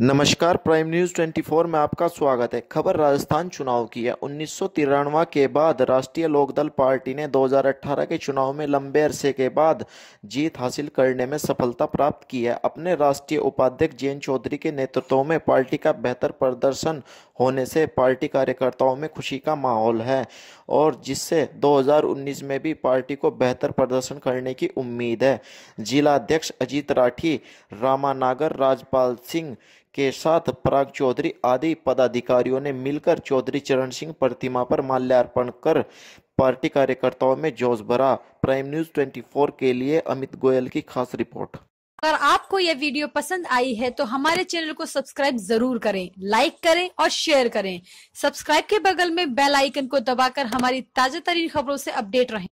नमस्कार prime news 24 में आपका स्वागत है खबर राजस्थान चुनाव की है उन्नीस के बाद राष्ट्रीय लोकदल पार्टी ने 2018 के चुनाव में लंबे अरसे के बाद जीत हासिल करने में सफलता प्राप्त की है अपने राष्ट्रीय उपाध्यक्ष जैन चौधरी के नेतृत्व में पार्टी का बेहतर प्रदर्शन होने से पार्टी कार्यकर्ताओं में खुशी का माहौल है और जिससे दो में भी पार्टी को बेहतर प्रदर्शन करने की उम्मीद है जिला अध्यक्ष अजीत राठी रामानागर राजपाल सिंह के साथ पराग चौधरी आदि पदाधिकारियों ने मिलकर चौधरी चरण सिंह प्रतिमा पर माल्यार्पण कर पार्टी कार्यकर्ताओं में जोश भरा प्राइम न्यूज 24 के लिए अमित गोयल की खास रिपोर्ट अगर आपको यह वीडियो पसंद आई है तो हमारे चैनल को सब्सक्राइब जरूर करें लाइक करें और शेयर करें सब्सक्राइब के बगल में बेल आइकन को दबाकर हमारी ताजा तरीन खबरों से अपडेट रहें